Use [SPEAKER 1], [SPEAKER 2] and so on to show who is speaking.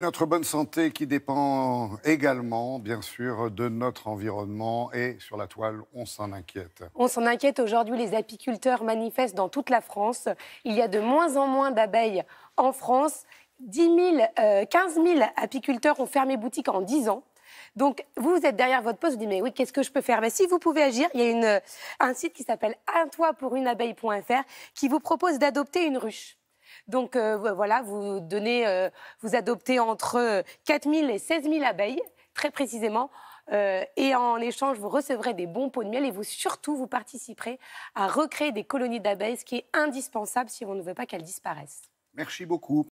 [SPEAKER 1] Notre bonne santé qui dépend également, bien sûr, de notre environnement et sur la toile, on s'en inquiète.
[SPEAKER 2] On s'en inquiète aujourd'hui, les apiculteurs manifestent dans toute la France. Il y a de moins en moins d'abeilles en France. 10 000, 15 000 apiculteurs ont fermé boutique en 10 ans. Donc, vous, vous êtes derrière votre poste, vous dites, mais oui, qu'est-ce que je peux faire Mais si vous pouvez agir, il y a euh, un site qui s'appelle un toit pour une abeille.fr qui vous propose d'adopter une ruche. Donc euh, voilà, vous donnez, euh, vous adoptez entre 4 euh, 000 et 16 000 abeilles, très précisément. et en échange, vous recevrez des bons pots de miel et vous surtout, vous participerez à recréer des colonies d'abeilles, ce qui est indispensable si on ne veut pas qu'elles disparaissent.
[SPEAKER 3] Merci beaucoup.